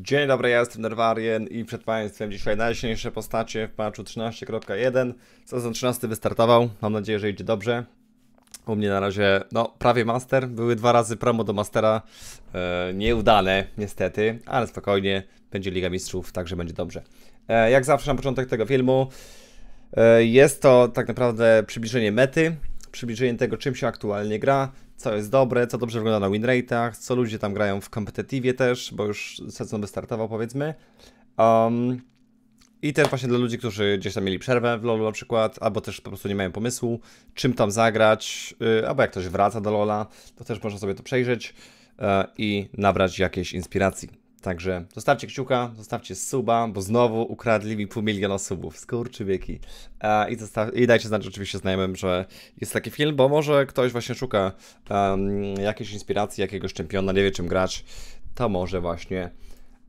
Dzień dobry, ja jestem Nerwarien i przed Państwem dzisiaj najsilniejsze postacie w patchu 13.1. Sezon 13 wystartował, mam nadzieję, że idzie dobrze. U mnie na razie, no, prawie master. Były dwa razy promo do mastera, e, nieudane niestety, ale spokojnie, będzie Liga Mistrzów, także będzie dobrze. E, jak zawsze na początek tego filmu, e, jest to tak naprawdę przybliżenie mety, przybliżenie tego, czym się aktualnie gra, co jest dobre, co dobrze wygląda na winrate'ach, co ludzie tam grają w kompetitywie też, bo już sezon by startował powiedzmy. Um, i też właśnie dla ludzi, którzy gdzieś tam mieli przerwę w LoLu na przykład, albo też po prostu nie mają pomysłu, czym tam zagrać, yy, albo jak ktoś wraca do LoLa, to też można sobie to przejrzeć yy, i nabrać jakiejś inspiracji. Także zostawcie kciuka, zostawcie suba, bo znowu ukradli mi pół miliona subów. Skurczy wieki. E, I, I, dajcie znać oczywiście znajomym, że jest taki film, bo może ktoś właśnie szuka um, jakiejś inspiracji, jakiegoś czempiona, nie wie czym grać. To może właśnie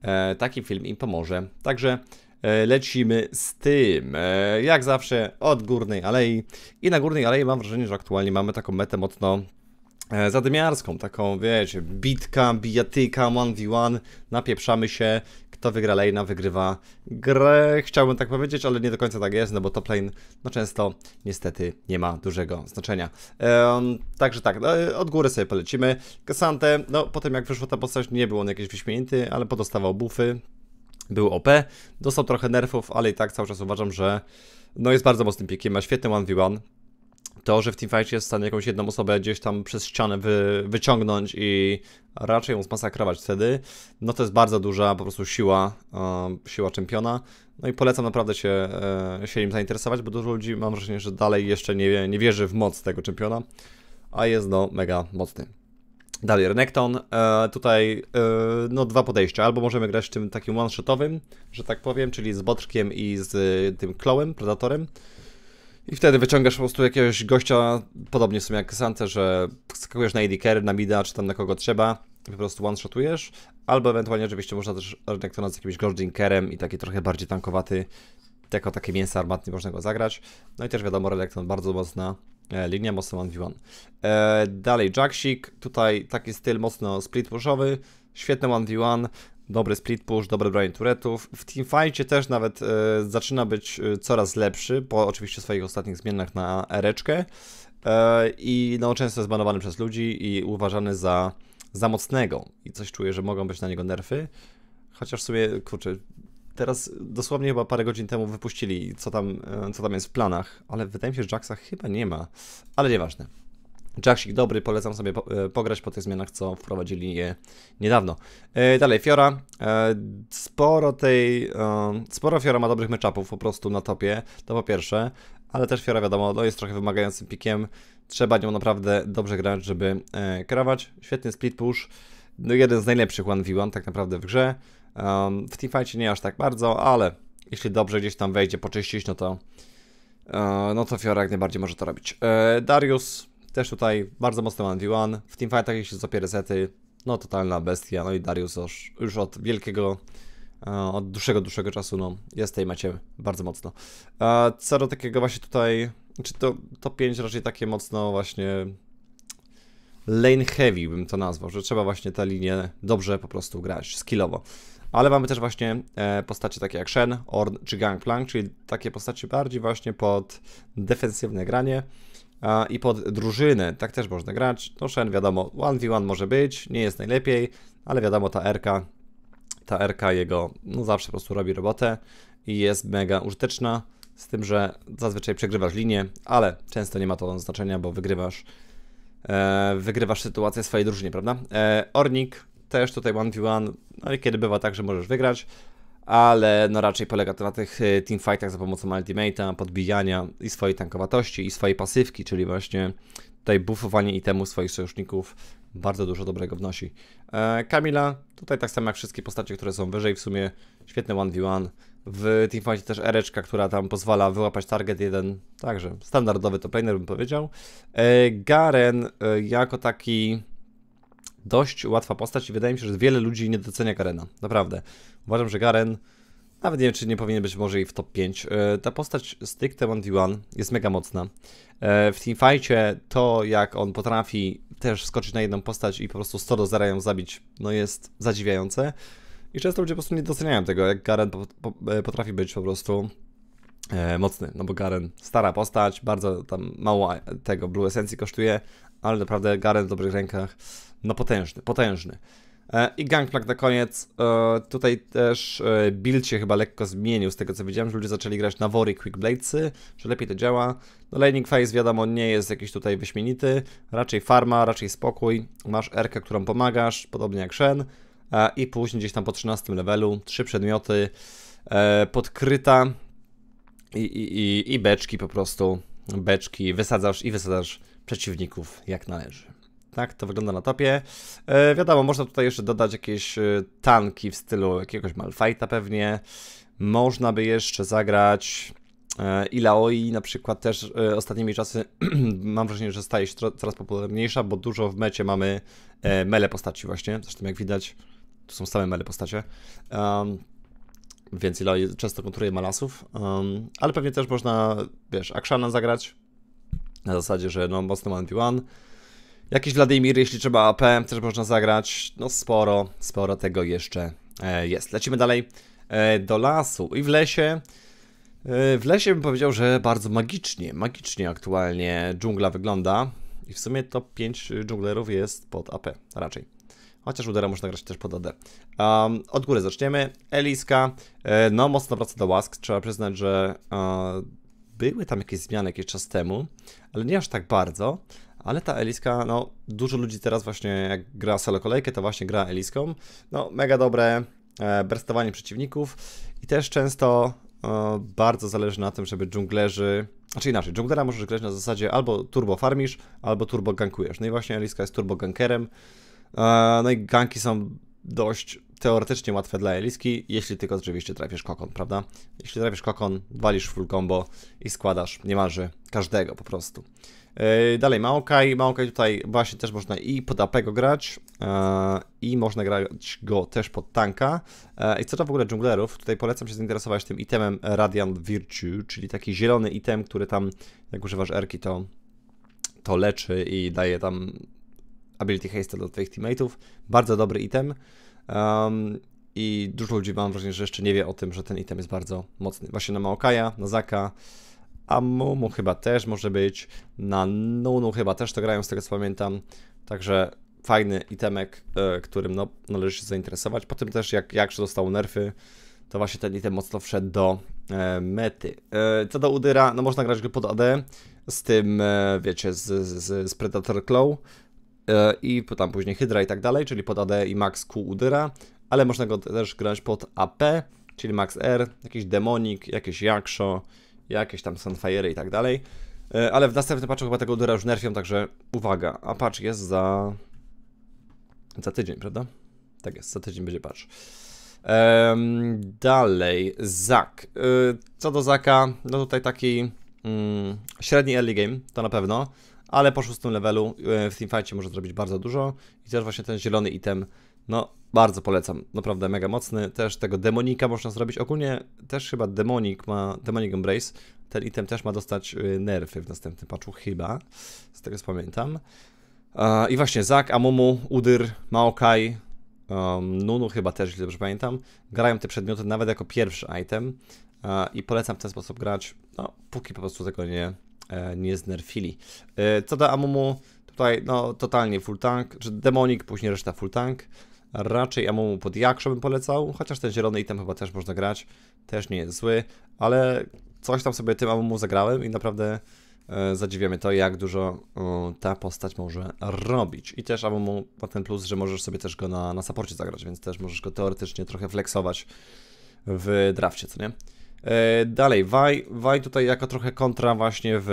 e, taki film im pomoże. Także e, lecimy z tym. E, jak zawsze od Górnej Alei. I na Górnej Alei mam wrażenie, że aktualnie mamy taką metę mocno E, zadymiarską, taką, wiecie, bitka, bijatyka, 1v1, napieprzamy się, kto wygra lane'a, wygrywa grę, chciałbym tak powiedzieć, ale nie do końca tak jest, no bo top lane, no często niestety nie ma dużego znaczenia. także tak, no, e, od góry sobie polecimy. Cassante, no potem jak wyszła ta postać, nie był on jakiś wyśmienity, ale podostawał buffy, był OP, dostał trochę nerfów, ale i tak cały czas uważam, że no jest bardzo mocnym piekiem, ma świetny 1v1, to, że w teamfightie jest w stanie jakąś jedną osobę gdzieś tam przez ścianę wy, wyciągnąć i raczej ją zmasakrować wtedy, no to jest bardzo duża po prostu siła, um, siła czempiona. No i polecam naprawdę się, e, się nim zainteresować, bo dużo ludzi mam wrażenie, że dalej jeszcze nie, nie wierzy w moc tego czempiona, a jest no mega mocny. Dalej, Renekton, e, tutaj e, no dwa podejścia, albo możemy grać tym takim one-shotowym, że tak powiem, czyli z Botrkiem i z e, tym Klołem, Predatorem, i wtedy wyciągasz po prostu jakiegoś gościa, podobnie w sumie jak Sante, że skakujesz na AD carry, na mida, czy tam na kogo trzeba, i po prostu one-shotujesz, albo ewentualnie oczywiście można też Renektonat z jakimś kerem i taki trochę bardziej tankowaty, jako takie mięso armatne można go zagrać. No i też wiadomo, Renekton bardzo mocna linia, mocno 1v1. E, e, dalej Jacksik, tutaj taki styl mocno split pushowy, świetny 1v1, Dobry split push, dobre branie turetów. W teamfightie też nawet e, zaczyna być e, coraz lepszy, po oczywiście swoich ostatnich zmianach na ereczkę. E, I no, często jest banowany przez ludzi i uważany za, za mocnego. I coś czuję, że mogą być na niego nerfy. Chociaż sobie, kurczę, teraz dosłownie chyba parę godzin temu wypuścili, co tam, e, co tam jest w planach, ale wydaje mi się, że Jacksa chyba nie ma, ale nieważne. Jacksik dobry, polecam sobie e, pograć po tych zmianach, co wprowadzili je niedawno. E, dalej, Fiora. E, sporo tej... Sporo Fiora ma dobrych meczapów po prostu na topie, to po pierwsze. Ale też Fiora wiadomo, no jest trochę wymagającym pikiem. Trzeba nią naprawdę dobrze grać, żeby krawać. Świetny split push. No jeden z najlepszych 1v1 tak naprawdę w grze. W teamfightie nie aż tak bardzo, ale jeśli dobrze gdzieś tam wejdzie, poczyścić, no to... No to Fiora jak najbardziej może to robić. Darius też tutaj bardzo mocno 1v1. W teamfightach jeśli złapie resety, no totalna bestia. No i Darius już, już od wielkiego, e, od dłuższego, dłuższego czasu, no jest tej macie bardzo mocno. E, co do takiego właśnie tutaj, czy to top 5 raczej takie mocno właśnie lane heavy bym to nazwał, że trzeba właśnie te linie dobrze po prostu grać, skillowo. Ale mamy też właśnie e, postacie takie jak Shen, Orn czy Gangplank, czyli takie postacie bardziej właśnie pod defensywne granie i pod drużynę. Tak też można grać. No Shen wiadomo, 1v1 może być, nie jest najlepiej, ale wiadomo ta RK, ta RK jego no zawsze po prostu robi robotę i jest mega użyteczna. Z tym, że zazwyczaj przegrywasz linię, ale często nie ma to znaczenia, bo wygrywasz e, wygrywasz sytuację swojej drużynie, prawda? E, Ornik też tutaj 1v1, i no, kiedy bywa tak, że możesz wygrać, ale no raczej polega to na tych y, teamfightach za pomocą ultimate'a, podbijania i swojej tankowatości i swojej pasywki, czyli właśnie tutaj buffowanie itemu swoich sojuszników bardzo dużo dobrego wnosi. E, Kamila, tutaj tak samo jak wszystkie postacie, które są wyżej, w sumie świetny 1v1. W teamfightie też ereczka, która tam pozwala wyłapać target jeden, także standardowy to planer bym powiedział. E, Garen e, jako taki dość łatwa postać i wydaje mi się, że wiele ludzi nie docenia Garena. Naprawdę. Uważam, że Garen, nawet nie wiem, czy nie powinien być może i w top 5. E, ta postać stricte 1v1 jest mega mocna. E, w teamfightie to, jak on potrafi też skoczyć na jedną postać i po prostu 100 do 0 ją zabić, no jest zadziwiające. I często ludzie po prostu nie doceniają tego, jak Garen e, potrafi być po prostu E, mocny, no bo Garen stara postać, bardzo tam mało tego Blue Essence kosztuje, ale naprawdę Garen w dobrych rękach, no potężny, potężny. E, I Gangplank na koniec. E, tutaj też build się chyba lekko zmienił z tego co widziałem, że ludzie zaczęli grać na wory Quickbladesy, że lepiej to działa. No Lightning Phase wiadomo nie jest jakiś tutaj wyśmienity, raczej farma, raczej spokój. Masz erkę, którą pomagasz, podobnie jak Shen. I później gdzieś tam po 13 levelu, trzy przedmioty, podkryta i, i, beczki po prostu, beczki wysadzasz i wysadzasz przeciwników jak należy. Tak to wygląda na topie. E, wiadomo, można tutaj jeszcze dodać jakieś e, tanki w stylu jakiegoś Malfighta pewnie. Można by jeszcze zagrać e, Ilaoi na przykład też e, ostatnimi czasy mam wrażenie, że staje się coraz popularniejsza, bo dużo w mecie mamy e, mele postaci właśnie. Zresztą jak widać, tu są same mele postacie. Um, więc ile często konturuje malasów, um, ale pewnie też można, wiesz, Akshana zagrać na zasadzie, że no mocno 1v1. Jakiś Wladimir, jeśli trzeba AP, też można zagrać. No sporo, sporo tego jeszcze e, jest. Lecimy dalej e, do lasu i w lesie. E, w lesie bym powiedział, że bardzo magicznie, magicznie aktualnie dżungla wygląda. I w sumie to 5 dżunglerów jest pod AP raczej. Chociaż udera, można grać też pod AD. Um, od góry zaczniemy. Eliska. E, no, mocno wraca do łask. Trzeba przyznać, że e, były tam jakieś zmiany jakiś czas temu, ale nie aż tak bardzo. Ale ta Eliska, no, dużo ludzi teraz właśnie jak gra solo kolejkę, to właśnie gra Eliską. No, mega dobre e, brestowanie przeciwników i też często e, bardzo zależy na tym, żeby dżunglerzy znaczy inaczej, junglera możesz grać na zasadzie albo turbo farmisz, albo turbo gankujesz. No i właśnie Eliska jest turbo gankerem, E, no i ganki są dość teoretycznie łatwe dla Eliski, jeśli tylko oczywiście trafisz kokon, prawda? Jeśli trafisz kokon, walisz full combo i składasz niemalże każdego po prostu. E, dalej Maokai, Maokai tutaj właśnie też można i pod AP go grać e, i można grać go też pod tanka. I co to w ogóle dżunglerów? Tutaj polecam się zainteresować tym itemem Radiant Virtue, czyli taki zielony item, który tam jak używasz erki to to leczy i daje tam Ability Haste dla Twoich teammateów. Bardzo dobry item. Um, I dużo ludzi mam wrażenie, że jeszcze nie wie o tym, że ten item jest bardzo mocny. Właśnie na Maokaja, na Zaka, a Mumu chyba też może być, na Nunu chyba też to grają, z tego co pamiętam. Także fajny itemek, e, którym no, należy się zainteresować. Po tym też jak Jakszy dostał nerfy, to właśnie ten item mocno wszedł do e, mety. E, co do Udyra, no można grać go pod AD, z tym, e, wiecie, z, z, z Predator Claw, E, i tam później Hydra i tak dalej, czyli pod AD i Max Q Udyra, ale można go też grać pod AP, czyli Max R, jakiś Demonik, jakieś Jaksho, jakieś tam Sunfire i tak dalej. E, ale w następnym patchu chyba tego Udyra już nerfią, także uwaga, a patch jest za... za tydzień, prawda? Tak jest, za tydzień będzie patch. Um, dalej, Zak. E, co do Zaka, no tutaj taki mm, średni early game, to na pewno ale po szóstym levelu e, w teamfightie może zrobić bardzo dużo i też właśnie ten zielony item, no bardzo polecam, naprawdę mega mocny, też tego demonika można zrobić, ogólnie też chyba demonik ma, demonic embrace, ten item też ma dostać e, nerfy w następnym patchu, chyba, z tego co pamiętam. E, I właśnie Zak, Amumu, Udyr, Maokai, um, Nunu chyba też, jeśli dobrze pamiętam, grają te przedmioty nawet jako pierwszy item i polecam w ten sposób grać, no póki po prostu tego nie E, nie znerfili. E, co do Amumu, tutaj no totalnie full tank, czy demonik, później reszta full tank. Raczej Amumu pod Jakszo bym polecał, chociaż ten zielony item chyba też można grać, też nie jest zły, ale coś tam sobie tym Amumu zagrałem i naprawdę e, zadziwiamy to, jak dużo ta postać może robić. I też Amumu ma ten plus, że możesz sobie też go na, na saporcie zagrać, więc też możesz go teoretycznie trochę flexować w drafcie, co nie? E, dalej, Waj, Waj tutaj jako trochę kontra właśnie w,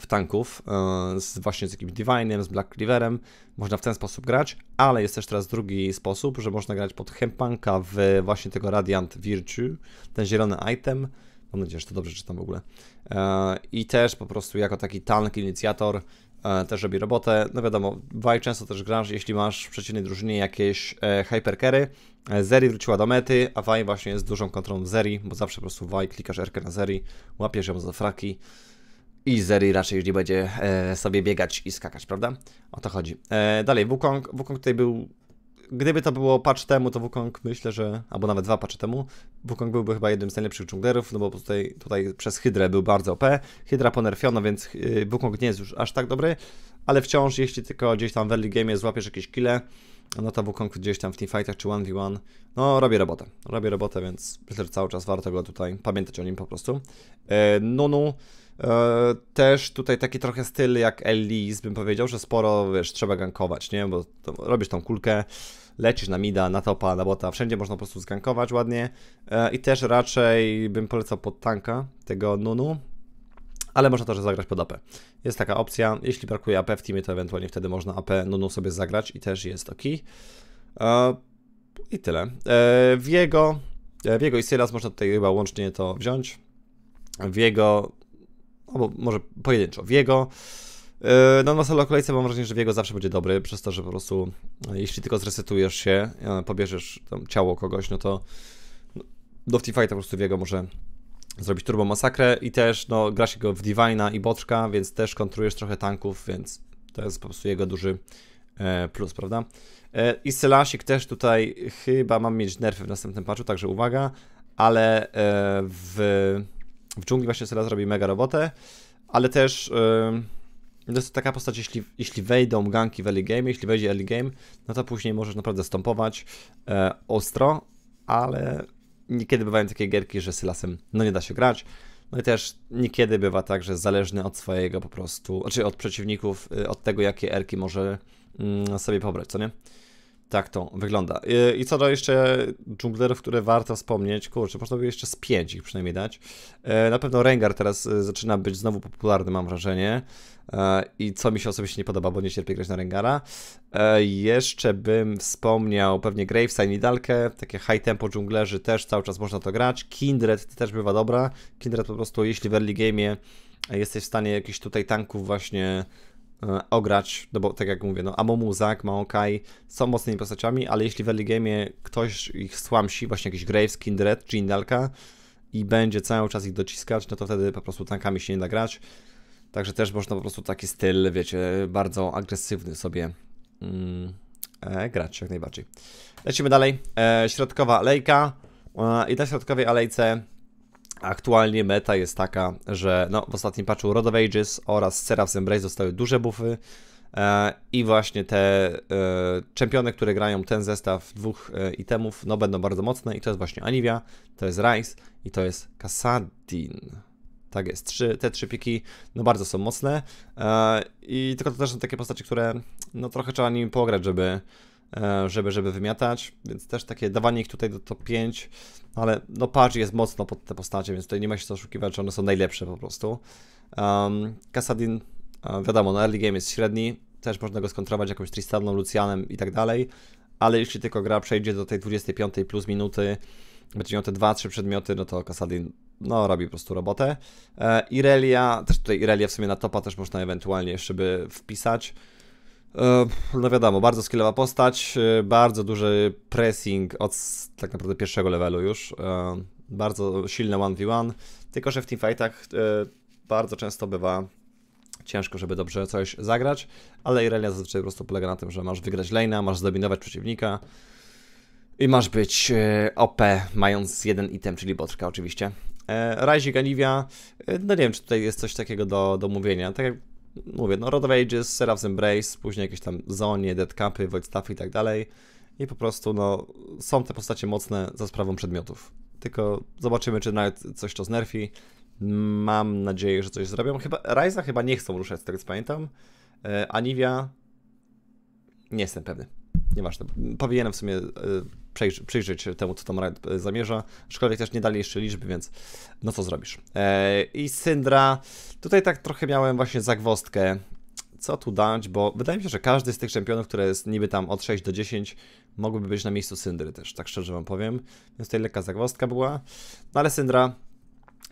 w tanków, e, z, właśnie z jakimś Divine'em, z Black Cleaverem, można w ten sposób grać, ale jest też teraz drugi sposób, że można grać pod Hempanka w właśnie tego Radiant Virtue, ten zielony item, mam nadzieję, że to dobrze czytam w ogóle, e, i też po prostu jako taki tank, inicjator, też robi robotę. No wiadomo, Waj często też grasz, jeśli masz w przeciwnej drużynie jakieś hyperkery, Zeri wróciła do mety, a Waj właśnie jest dużą kontrolą Zeri, bo zawsze po prostu Waj klikasz erkę na Zeri, łapiesz ją za fraki i Zeri raczej już nie będzie e, sobie biegać i skakać, prawda? O to chodzi. E, dalej, Wukong. Wukong tutaj był... Gdyby to było patch temu, to Wukong myślę, że... Albo nawet dwa patchy temu. Wukong byłby chyba jednym z najlepszych junglerów, no bo tutaj, tutaj przez Hydrę był bardzo OP. Hydra ponerfiono, więc e, Wukong nie jest już aż tak dobry, ale wciąż, jeśli tylko gdzieś tam w early game złapiesz jakieś kile, Nota Wukong gdzieś tam w teamfightach czy 1v1. No, robi robotę. robi robotę, więc myślę, że cały czas warto go tutaj pamiętać o nim po prostu. E, Nunu e, też tutaj taki trochę styl jak Elise bym powiedział, że sporo, wiesz, trzeba gankować, nie? Bo to, robisz tą kulkę, lecisz na mida, na topa, na bota, wszędzie można po prostu zgankować ładnie. E, I też raczej bym polecał pod tanka tego Nunu, ale można też zagrać pod AP. Jest taka opcja, jeśli brakuje AP w teamie, to ewentualnie wtedy można AP Nunu sobie zagrać i też jest ok. E, I tyle. E, w jego, e, w jego i Sylas można tutaj chyba łącznie to wziąć. W jego, albo no może pojedynczo, w jego no na solo kolejce mam wrażenie, że Wiego zawsze będzie dobry, przez to, że po prostu jeśli tylko zresetujesz się, pobierzesz ciało kogoś, no to no, do no, po prostu Wiego może zrobić turbo masakrę i też no, gra się go w Divina i Boczka, więc też kontrujesz trochę tanków, więc to jest po prostu jego duży e, plus, prawda? E, I Selasik też tutaj chyba mam mieć nerfy w następnym patchu, także uwaga, ale e, w, w dżungli właśnie Selas robi mega robotę, ale też e, to jest taka postać, jeśli, jeśli wejdą ganki w early game, jeśli wejdzie early game, no to później możesz naprawdę stąpować e, ostro, ale niekiedy bywają takie gierki, że z Sylasem no nie da się grać. No i też niekiedy bywa tak, że zależny od swojego po prostu, znaczy od przeciwników, y, od tego jakie erki może mm, sobie pobrać, co nie? Tak to wygląda. I, co do jeszcze dżunglerów, które warto wspomnieć, kurczę, można by jeszcze z pięć ich przynajmniej dać. E, na pewno Rengar teraz e, zaczyna być znowu popularny, mam wrażenie. E, I co mi się osobiście nie podoba, bo nie cierpię grać na Rengara. jeszcze bym wspomniał pewnie Graveside i Dalkę, takie high tempo dżunglerzy też cały czas można to grać. Kindred też bywa dobra. Kindred po prostu, jeśli w early game'ie jesteś w stanie jakichś tutaj tanków właśnie E, ograć, no bo tak jak mówię, no Zak, Maokai są mocnymi postaciami, ale jeśli w early game ktoś ich słamsi, właśnie jakiś Graves, Kindred czy Indalka i będzie cały czas ich dociskać, no to wtedy po prostu tankami się nie da grać. Także też można po prostu taki styl, wiecie, bardzo agresywny sobie mm, e, grać jak najbardziej. Lecimy dalej. E, środkowa alejka e, i na środkowej alejce Aktualnie meta jest taka, że no, w ostatnim patchu Road of Ages oraz Seraph's Embrace dostały duże buffy e, i właśnie te e, czempiony, które grają ten zestaw dwóch e, itemów, no będą bardzo mocne i to jest właśnie Anivia, to jest Rice i to jest Kasadin. Tak jest, trzy, te trzy piki no bardzo są mocne e, i tylko to też są takie postacie, które no trochę trzeba nimi pograć, żeby E, żeby, żeby wymiatać, więc też takie dawanie ich tutaj do top 5, ale no patch jest mocno pod te postacie, więc tutaj nie ma się co oszukiwać, że one są najlepsze po prostu. Um, Kasadin, e, wiadomo, na no, early game jest średni, też można go skontrować jakąś Tristaną, Lucianem i tak dalej, ale jeśli tylko gra przejdzie do tej 25 plus minuty, będzie miał te 2-3 przedmioty, no to Kasadin no, robi po prostu robotę. E, Irelia, też tutaj Irelia w sumie na topa też można ewentualnie jeszcze by wpisać. E, no wiadomo, bardzo skillowa postać, e, bardzo duży pressing od tak naprawdę pierwszego levelu już, e, bardzo silne 1v1, tylko że w teamfightach bardzo często bywa ciężko, żeby dobrze coś zagrać, ale Irelia zazwyczaj po prostu polega na tym, że masz wygrać lane'a, masz zdominować przeciwnika i masz być OP, mając jeden item, czyli botrka oczywiście. Razik Anivia, no nie wiem, czy tutaj jest coś takiego do, do mówienia, tak jak mówię, no Road of Ages, Seraph's Embrace, później jakieś tam Zonie, Dead Campy, Void Staffy i tak dalej. I po prostu, no, są te postacie mocne za sprawą przedmiotów. Tylko zobaczymy, czy nawet coś to znerfi. Mam nadzieję, że coś zrobią. Chyba, Ryza chyba nie chcą ruszać, z tego co pamiętam. E, Anivia... Nie jestem pewny. Nieważne. Powinienem w sumie e, przejrzeć przyjrzeć temu, co Tom Riot e, zamierza. Aczkolwiek też nie dali jeszcze liczby, więc no co zrobisz. E, I Syndra, tutaj tak trochę miałem właśnie zagwostkę, co tu dać, bo wydaje mi się, że każdy z tych czempionów, które jest niby tam od 6 do 10, mogłyby być na miejscu Syndry też, tak szczerze wam powiem. Więc tutaj lekka zagwostka była, no ale Syndra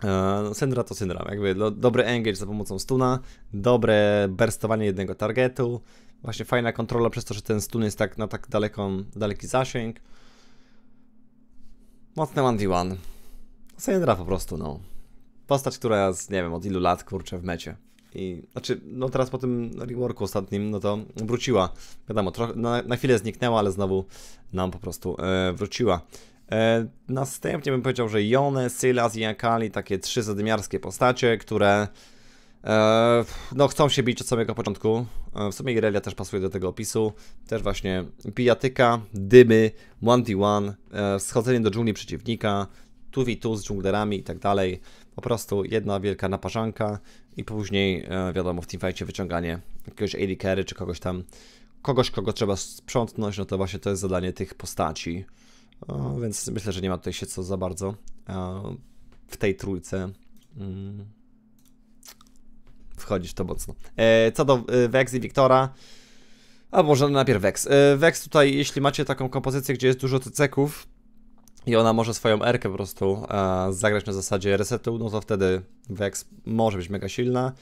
e, no syndra to syndra, jakby dobry engage za pomocą stuna, dobre burstowanie jednego targetu, właśnie fajna kontrola przez to, że ten stun jest tak na tak daleką, daleki zasięg. Mocne 1v1. Sejendra po prostu, no. Postać, która jest, nie wiem, od ilu lat, kurczę, w mecie. I, znaczy, no teraz po tym reworku ostatnim, no to wróciła. Wiadomo, trochę, na, no, na chwilę zniknęła, ale znowu nam po prostu e, wróciła. E, następnie bym powiedział, że Jone, Sylas i Akali, takie trzy zadymiarskie postacie, które E, no, chcą się bić od samego początku. E, w sumie Irelia też pasuje do tego opisu. Też właśnie pijatyka, dymy, 1v1, e, schodzenie do dżungli przeciwnika, tu v tu z dżunglerami i tak dalej. Po prostu jedna wielka naparzanka i później, wiadomo, w teamfightie wyciąganie jakiegoś AD carry czy kogoś tam, kogoś, kogo trzeba sprzątnąć, no to właśnie to jest zadanie tych postaci. Więc myślę, że nie ma tutaj się co za bardzo w tej trójce mm, wchodzisz to mocno. E, co do e, Vex i Wiktora, a może najpierw Vex. E, Vex tutaj, jeśli macie taką kompozycję, gdzie jest dużo ceków i ona może swoją erkę po prostu zagrać na zasadzie resetu, no to wtedy Vex może być mega silna.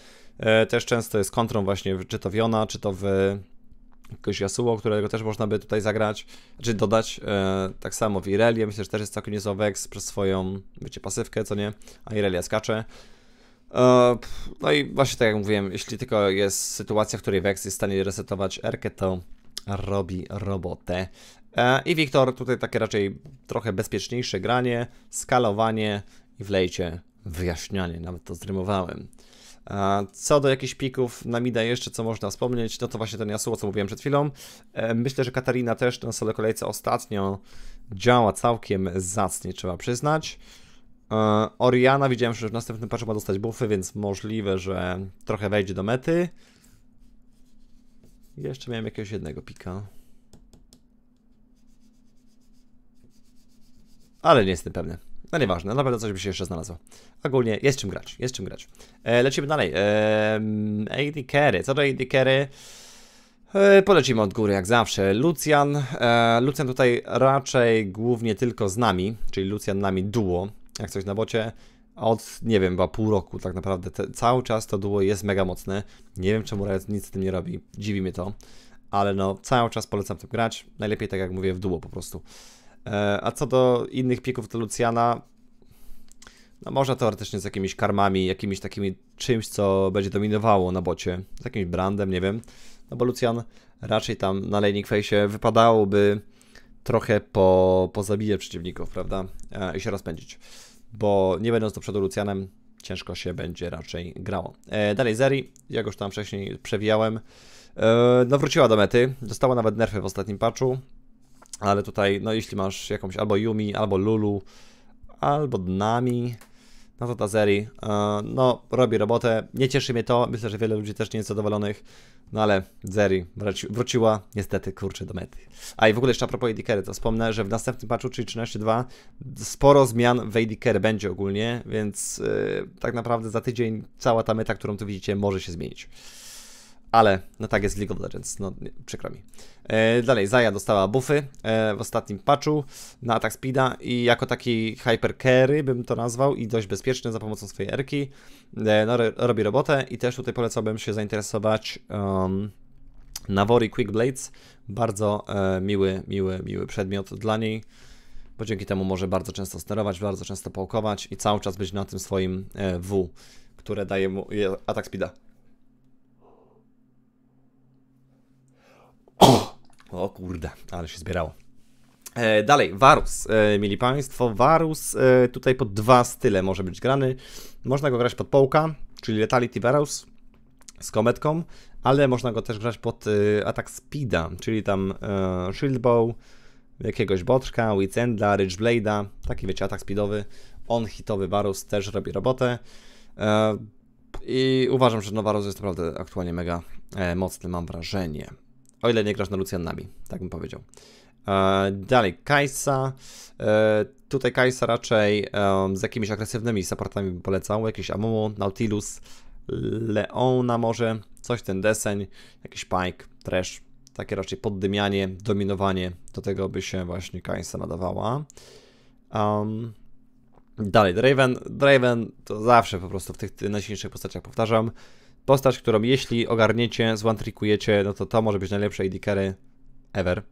też często jest kontrą właśnie czy to Wiona, czy to w jakiegoś Yasuo, którego też można by tutaj zagrać, czy dodać. E, tak samo w Irelia, myślę, że też jest całkiem niezły Vex przez swoją, bycie pasywkę, co nie, a Irelia skacze. E, no i właśnie tak jak mówiłem, jeśli tylko jest sytuacja, w której Vex jest w stanie resetować Erkę, to robi robotę. E, I Wiktor, tutaj takie raczej trochę bezpieczniejsze granie, skalowanie i wlejcie wyjaśnianie, nawet to zrymowałem. Co do jakichś pików na mida jeszcze, co można wspomnieć, no to właśnie ten Yasuo, co mówiłem przed chwilą. E, myślę, że Katarina też na solo kolejce ostatnio działa całkiem zacnie, trzeba przyznać. E, Oriana widziałem, że w następnym patchu ma dostać buffy, więc możliwe, że trochę wejdzie do mety. Jeszcze miałem jakiegoś jednego pika. Ale nie jestem pewny. No nieważne, na pewno coś by się jeszcze znalazło. Ogólnie jest czym grać, jest czym grać. E, lecimy dalej. E, AD Carry, co do AD Carry? E, polecimy od góry jak zawsze. Lucian, e, Lucian tutaj raczej głównie tylko z nami, czyli Lucian nami duo jak coś na bocie. Od, nie wiem, chyba pół roku tak naprawdę. Te, cały czas to duo jest mega mocne. Nie wiem, czemu Riot nic z tym nie robi. Dziwi mnie to. Ale no, cały czas polecam tym grać. Najlepiej, tak jak mówię, w duo po prostu. E, a co do innych pieków to Luciana, no można teoretycznie z jakimiś karmami, jakimiś takimi czymś, co będzie dominowało na bocie, z jakimś brandem, nie wiem. No bo Lucian raczej tam na laning face'ie wypadałoby trochę po, pozabije przeciwników, prawda? E, I się rozpędzić. Bo nie będąc do przodu Lucianem, ciężko się będzie raczej grało. E, dalej Zeri, jak już tam wcześniej przewijałem. E, no wróciła do mety, dostała nawet nerfy w ostatnim patchu. Ale tutaj, no jeśli masz jakąś albo Yumi, albo Lulu, albo Nami, no to Zeri, e, no robi robotę, nie cieszy mnie to, myślę, że wiele ludzi też nie jest zadowolonych, no ale Zeri wróci, wróciła niestety kurczę do mety. A i w ogóle jeszcze a propos AD to wspomnę, że w następnym patchu, czyli 13.2, sporo zmian w AD będzie ogólnie, więc yy, tak naprawdę za tydzień cała ta meta, którą tu widzicie, może się zmienić. Ale, no tak jest League of Legends, no nie, przykro mi. E, dalej, Zaya dostała buffy e, w ostatnim patchu na atak speeda i jako taki hyper carry bym to nazwał i dość bezpieczny za pomocą swojej erki. E, no, robi robotę i też tutaj polecałbym się zainteresować um, Navori Quick Blades. Bardzo e, miły, miły, miły przedmiot dla niej bo dzięki temu może bardzo często sterować, bardzo często pałkować i cały czas być na tym swoim e, W, które daje mu atak speeda. O kurde, ale się zbierało. E, dalej, Varus, e, mieli Państwo. Varus e, tutaj pod dwa style może być grany. Można go grać pod połka, czyli Letality Varus z kometką, ale można go też grać pod e, atak Speeda, czyli tam e, Shield jakiegoś botrka, Wicenda, Ridgeblade'a, taki wiecie, atak speedowy. On hitowy Varus też robi robotę. E, I uważam, że no Varus jest naprawdę aktualnie mega e, mocny, mam wrażenie. O ile nie grasz na nami tak bym powiedział. E, dalej, Kajsa. E, tutaj Kajsa raczej z jakimiś agresywnymi supportami bym polecał. Jakiś Amumu, Nautilus, Leona może, coś ten deseń, jakiś Pike, Trash. Takie raczej poddymianie, dominowanie. Do tego by się właśnie Kajsa nadawała. Um, dalej, Draven. Draven to zawsze po prostu w tych najsilniejszych postaciach powtarzam. Postać, którą jeśli ogarniecie, zwantrikujecie, no to to może być najlepsze AD carry ever.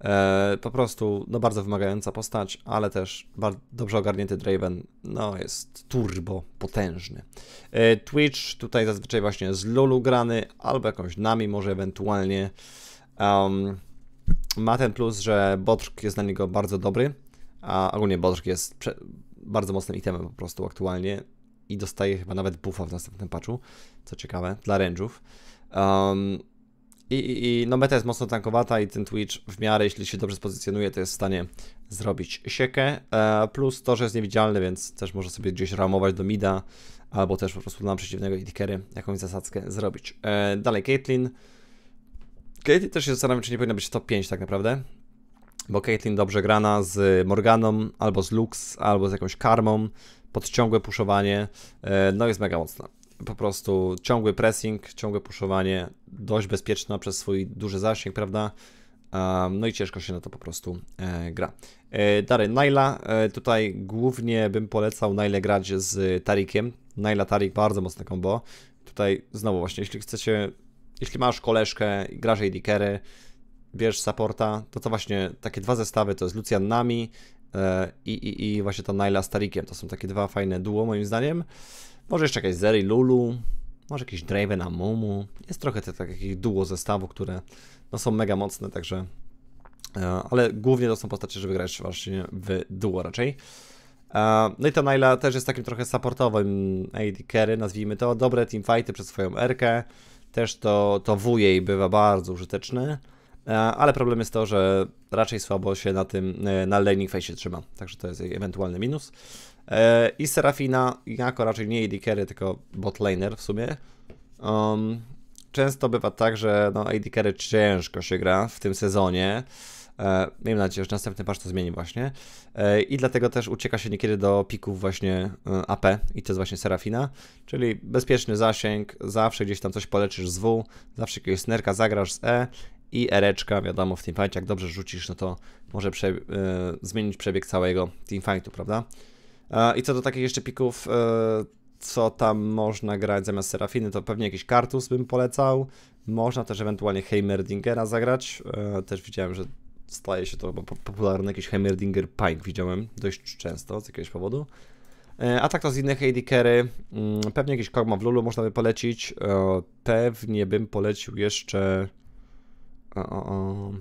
E, po prostu, no bardzo wymagająca postać, ale też bardzo dobrze ogarnięty Draven, no jest turbo potężny. E, Twitch tutaj zazwyczaj właśnie z Lulu grany, albo jakąś Nami może ewentualnie. Um, ma ten plus, że Botrk jest na niego bardzo dobry, a ogólnie Botrk jest bardzo mocnym itemem po prostu aktualnie i dostaje chyba nawet buffa w następnym patchu, co ciekawe, dla range'ów. Um, i, i, no meta jest mocno tankowata i ten Twitch w miarę, jeśli się dobrze spozycjonuje, to jest w stanie zrobić siekę, e, plus to, że jest niewidzialny, więc też może sobie gdzieś ramować do mida, albo też po prostu dla przeciwnego idkery, jakąś zasadzkę zrobić. E, dalej Caitlyn. Caitlyn też się zastanawiam, czy nie powinna być top 5 tak naprawdę, bo Caitlyn dobrze grana z Morganą, albo z Lux, albo z jakąś Karmą, pod ciągłe puszowanie, e, no jest mega mocna. Po prostu ciągły pressing, ciągłe puszowanie, dość bezpieczna przez swój duży zasięg, prawda? E, no i ciężko się na to po prostu e, gra. Dalej, Naila. Tutaj głównie bym polecał Naila grać z Tarikiem. Naila Tarik bardzo mocne combo. Tutaj znowu właśnie, jeśli chcecie, jeśli masz koleżkę i grasz jej dikery, bierz supporta, to to właśnie takie dwa zestawy to jest Lucian Nami E, i, i, i właśnie to Naila z Tarikiem. To są takie dwa fajne duo moim zdaniem. Może jeszcze jakaś Zeri Lulu, może jakiś Draven Amumu. Jest trochę te takich duo zestawu które no, są mega mocne, także... E, ale głównie to są postacie, żeby grać właśnie w duo raczej. E, no i to Naila też jest takim trochę supportowym AD carry, nazwijmy to. Dobre teamfighty przez swoją Erkę. Też to, to W jej bywa bardzo użyteczny. E, ale problem jest to, że raczej słabo się na tym, e, na laning face trzyma, także to jest jej ewentualny minus. E, I Serafina, jako raczej nie AD carry, tylko botlaner w sumie, um, często bywa tak, że no, AD carry ciężko się gra w tym sezonie, miejmy nadzieję, że następny patch to zmieni właśnie. I dlatego też ucieka się niekiedy do pików właśnie AP i to jest właśnie Serafina, czyli bezpieczny zasięg, zawsze gdzieś tam coś poleczysz z W, zawsze jakiegoś snerka zagrasz z E i ereczka, wiadomo w teamfightie, jak dobrze rzucisz, no to może prze, e, zmienić przebieg całego teamfightu, prawda? E, I co do takich jeszcze pików, e, co tam można grać zamiast Serafiny, to pewnie jakiś Kartus bym polecał, można też ewentualnie Heimerdingera zagrać, też widziałem, że staje się to popularny, jakiś Heimerdinger Pike widziałem dość często z jakiegoś powodu. A tak to z innych AD mm, pewnie jakiś Kogma w Lulu można by polecić, pewnie bym polecił jeszcze o, o,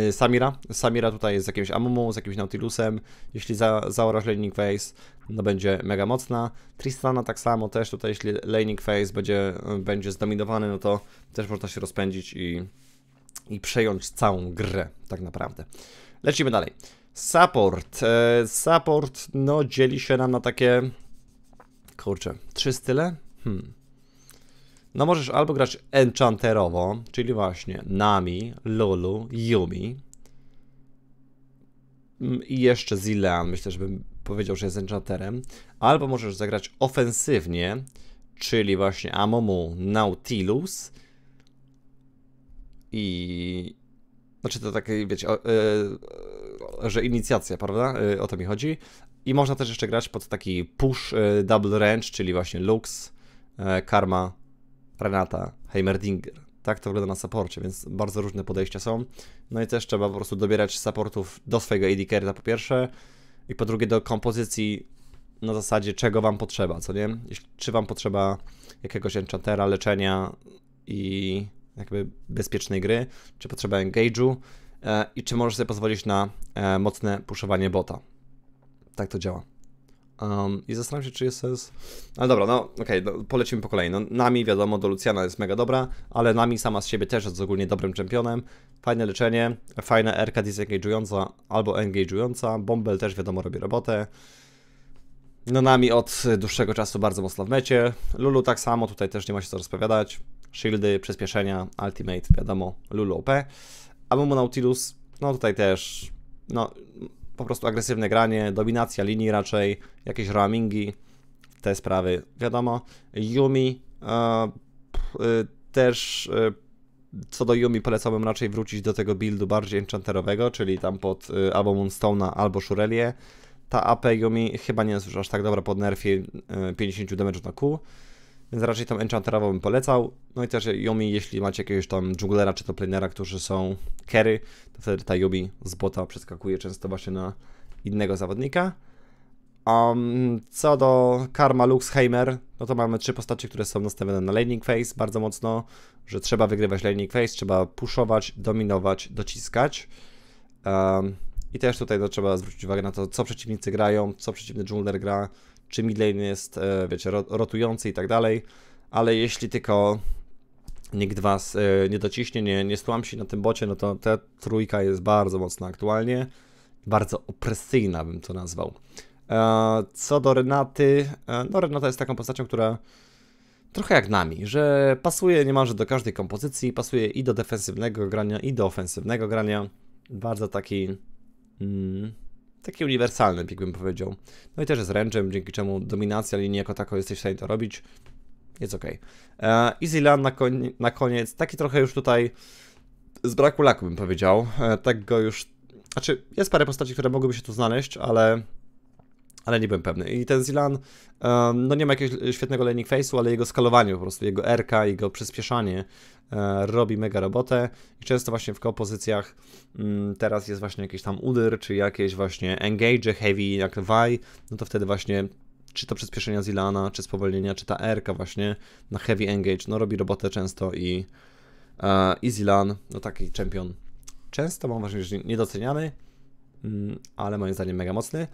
y, Samira. Samira tutaj jest z jakimś Amumu, z jakimś Nautilusem. Jeśli za, zaorasz laning Face, no będzie mega mocna. Tristana tak samo też tutaj, jeśli laning Face będzie, y, będzie zdominowany, no to też można się rozpędzić i, i przejąć całą grę tak naprawdę. Lecimy dalej. Support. Y, support, no dzieli się nam na takie... Kurczę, trzy style? Hmm. No możesz albo grać enchanterowo, czyli właśnie Nami, Lulu, Yumi. Mm, I jeszcze Zilean, myślę, żebym powiedział, że jest enchanterem. Albo możesz zagrać ofensywnie, czyli właśnie Amomu, Nautilus. I... Znaczy to takie, wiecie, o, e, e, że inicjacja, prawda? E, o to mi chodzi. I można też jeszcze grać pod taki push double range, czyli właśnie Lux, Karma, Renata Heimerdinger. Tak to wygląda na supporcie, więc bardzo różne podejścia są. No i też trzeba po prostu dobierać supportów do swojego AD carry'a po pierwsze i po drugie do kompozycji na zasadzie czego wam potrzeba, co nie? Czy wam potrzeba jakiegoś enchantera, leczenia i jakby bezpiecznej gry, czy potrzeba engage'u e, i czy możesz sobie pozwolić na e, mocne puszowanie bota. Tak to działa. Um, I zastanawiam się, czy jest sens. Ale dobra, no okej, okay, no, polecimy po kolei. No, Nami, wiadomo, do Luciana jest mega dobra, ale Nami sama z siebie też jest ogólnie dobrym czempionem. Fajne leczenie, fajna RK disengage'ująca albo engage'ująca. Bombel też, wiadomo, robi robotę. No Nami od dłuższego czasu bardzo mocno w mecie. Lulu tak samo, tutaj też nie ma się co rozpowiadać. Shieldy, przyspieszenia, ultimate, wiadomo, Lulu OP. A Mumu Nautilus, no tutaj też, no po prostu agresywne granie, dominacja linii raczej, jakieś roamingi, te sprawy, wiadomo. Yumi e, e, też e, co do Yumi polecałbym raczej wrócić do tego buildu bardziej enchanterowego, czyli tam pod e, albo Moonstone'a, albo Shurelię. Ta AP Yumi chyba nie jest już aż tak dobra pod nerfie y, 50 damage na Q. Więc raczej tą enchanterową bym polecał. No i też Yomi, jeśli macie jakiegoś tam junglera czy to planera, którzy są carry, to wtedy ta Yomi z bota przeskakuje często właśnie na innego zawodnika. Um, co do Karma Luxheimer, no to mamy trzy postacie, które są nastawione na laning phase bardzo mocno, że trzeba wygrywać laning phase, trzeba pushować, dominować, dociskać. Um, I też tutaj no, trzeba zwrócić uwagę na to, co przeciwnicy grają, co przeciwny jungler gra, czy midlane jest, e, wiecie, rotujący i tak dalej, ale jeśli tylko nikt was e, nie dociśnie, nie, nie stłamsi na tym bocie, no to ta trójka jest bardzo mocna aktualnie, bardzo opresyjna bym to nazwał. E, co do Renaty, no Renata jest taką postacią, która trochę jak nami, że pasuje niemalże do każdej kompozycji, pasuje i do defensywnego grania, i do ofensywnego grania. Bardzo taki... Mm, takie uniwersalne, jakbym powiedział. No i też jest ręczem, dzięki czemu dominacja linii jako tako jesteś w stanie to robić. Jest ok. E, Easy Land na, na koniec, taki trochę już tutaj z braku laku bym powiedział. E, tak go już... Znaczy, jest parę postaci, które mogłyby się tu znaleźć, ale ale nie byłem pewny. I ten Zilan, no nie ma jakiegoś e, świetnego laning face'u, ale jego skalowanie po prostu, jego RK, jego przyspieszanie e, robi mega robotę i często właśnie w kompozycjach mm, teraz jest właśnie jakiś tam uder czy jakieś właśnie engage, heavy jak waj, no to wtedy właśnie czy to przyspieszenia Zilana, czy spowolnienia, czy ta RK właśnie na heavy engage, no robi robotę często i, e, i Zilan, no taki champion często mam wrażenie, że niedoceniany, mm, ale moim zdaniem mega mocny.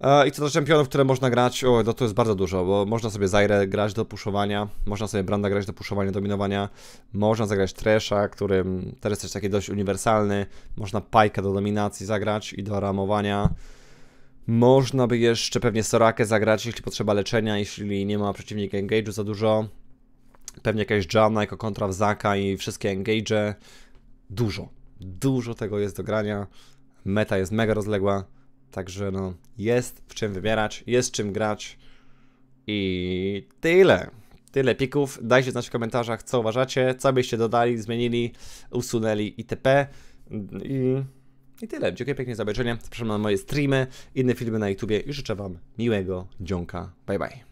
E, I co do czempionów, które można grać, o, no to jest bardzo dużo, bo można sobie Zaire grać do puszowania, można sobie Branda grać do puszowania, dominowania, można zagrać Tresha, który teraz jest też taki dość uniwersalny, można Pajka do dominacji zagrać i do ramowania, można by jeszcze pewnie Sorakę zagrać, jeśli potrzeba leczenia, jeśli nie ma przeciwnika engage'u za dużo, pewnie jakaś Janna jako kontra w Zaka i wszystkie engage'e, dużo, dużo tego jest do grania, meta jest mega rozległa, Także no, jest w czym wybierać, jest czym grać i tyle. Tyle pików. Dajcie znać w komentarzach, co uważacie, co byście dodali, zmienili, usunęli itp. I, i tyle. Dziękuję pięknie za obejrzenie. Zapraszam na moje streamy, inne filmy na YouTubie i życzę Wam miłego dziąka. Bye bye.